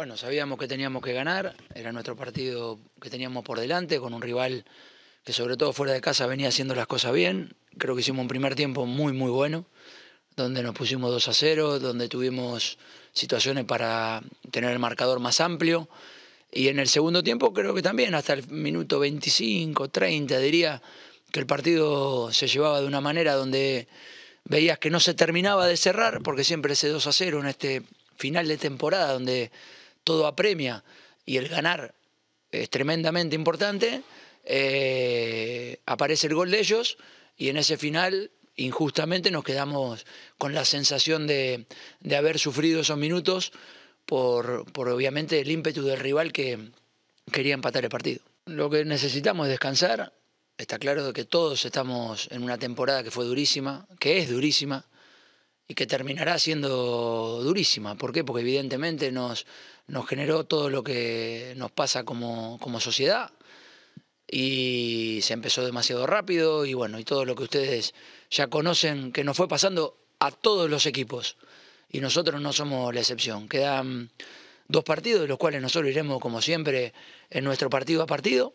Bueno, sabíamos que teníamos que ganar, era nuestro partido que teníamos por delante, con un rival que sobre todo fuera de casa venía haciendo las cosas bien. Creo que hicimos un primer tiempo muy, muy bueno, donde nos pusimos 2 a 0, donde tuvimos situaciones para tener el marcador más amplio. Y en el segundo tiempo creo que también, hasta el minuto 25, 30, diría, que el partido se llevaba de una manera donde veías que no se terminaba de cerrar, porque siempre ese 2 a 0 en este final de temporada, donde todo apremia y el ganar es tremendamente importante, eh, aparece el gol de ellos y en ese final injustamente nos quedamos con la sensación de, haber sufrido esos minutos por, por, obviamente el ímpetu del rival que quería empatar el partido. Lo que necesitamos es descansar. Está claro que todos estamos en una temporada que fue durísima, que es durísima, y que terminará siendo durísima. ¿Por qué? Porque evidentemente nos, nos generó todo lo que nos pasa como, como sociedad y se empezó demasiado rápido y bueno, y todo lo que ustedes ya conocen que nos fue pasando a todos los equipos y nosotros no somos la excepción. Quedan dos partidos de los cuales nosotros iremos como siempre en nuestro partido a partido,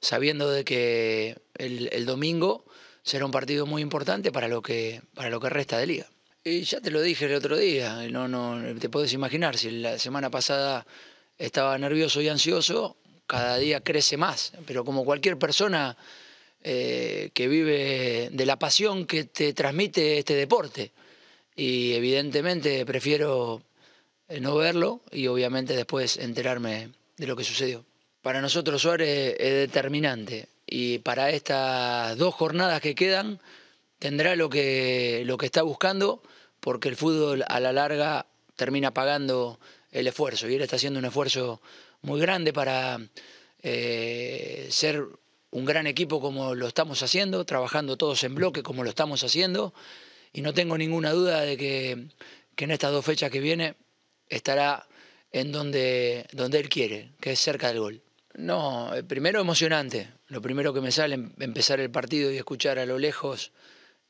sabiendo de que el, domingo será un partido muy importante para lo que, para lo que resta de liga. Y ya te lo dije el otro día, no, no, te puedes imaginar, si la semana pasada estaba nervioso y ansioso, cada día crece más, pero como cualquier persona eh, que vive de la pasión que te transmite este deporte. Y evidentemente prefiero eh, no verlo y obviamente después enterarme de lo que sucedió. Para nosotros Suárez es determinante y para estas dos jornadas que quedan, tendrá lo que, lo que está buscando, porque el fútbol a la larga termina pagando el esfuerzo. Y él está haciendo un esfuerzo muy grande para eh, ser un gran equipo como lo estamos haciendo, trabajando todos en bloque como lo estamos haciendo. Y no tengo ninguna duda de que, en estas dos fechas que viene estará en donde, donde él quiere, que es cerca del gol. No, eh, primero emocionante. Lo primero que me sale, empezar el partido y escuchar a lo lejos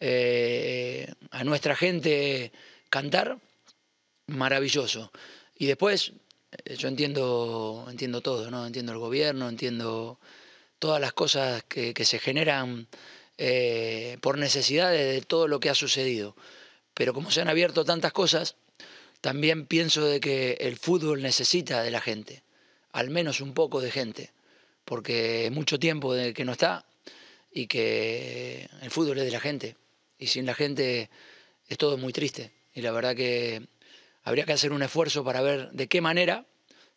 eh, a nuestra gente cantar, maravilloso. Y después, eh, yo entiendo, entiendo todo, ¿no? Entiendo el gobierno, entiendo todas las cosas que, se generan eh, por necesidades de todo lo que ha sucedido. Pero como se han abierto tantas cosas, también pienso de que el fútbol necesita de la gente, al menos un poco de gente, porque mucho tiempo de que no está y que el fútbol es de la gente y sin la gente es todo muy triste. Y la verdad que habría que hacer un esfuerzo para ver de qué manera,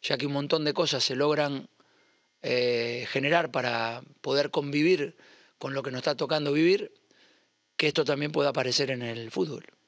ya que un montón de cosas se logran eh, generar para poder convivir con lo que nos está tocando vivir, que esto también pueda aparecer en el fútbol.